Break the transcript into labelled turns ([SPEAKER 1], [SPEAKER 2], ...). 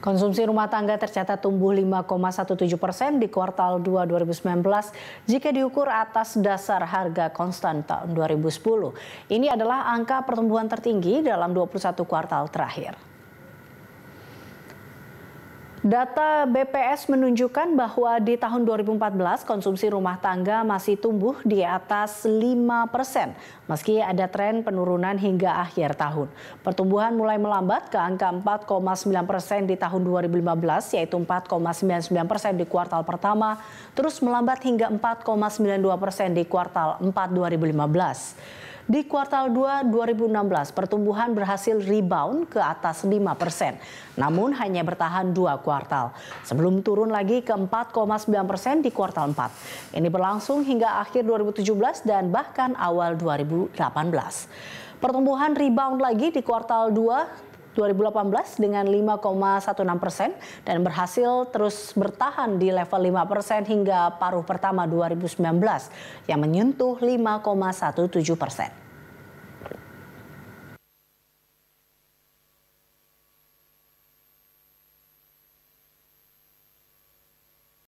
[SPEAKER 1] Konsumsi rumah tangga tercatat tumbuh 5,17 persen di kuartal 2 2019 jika diukur atas dasar harga konstan tahun 2010. Ini adalah angka pertumbuhan tertinggi dalam 21 kuartal terakhir. Data BPS menunjukkan bahwa di tahun 2014 konsumsi rumah tangga masih tumbuh di atas 5 persen, meski ada tren penurunan hingga akhir tahun. Pertumbuhan mulai melambat ke angka 4,9 persen di tahun 2015, yaitu 4,99 persen di kuartal pertama, terus melambat hingga 4,92 persen di kuartal 4 2015. Di kuartal 2 2016, pertumbuhan berhasil rebound ke atas 5 persen, namun hanya bertahan dua kuartal, sebelum turun lagi ke 4,9 persen di kuartal 4. Ini berlangsung hingga akhir 2017 dan bahkan awal 2018. Pertumbuhan rebound lagi di kuartal 2 2018 dengan 5,16 persen dan berhasil terus bertahan di level 5 persen hingga paruh pertama 2019 yang menyentuh 5,17 persen.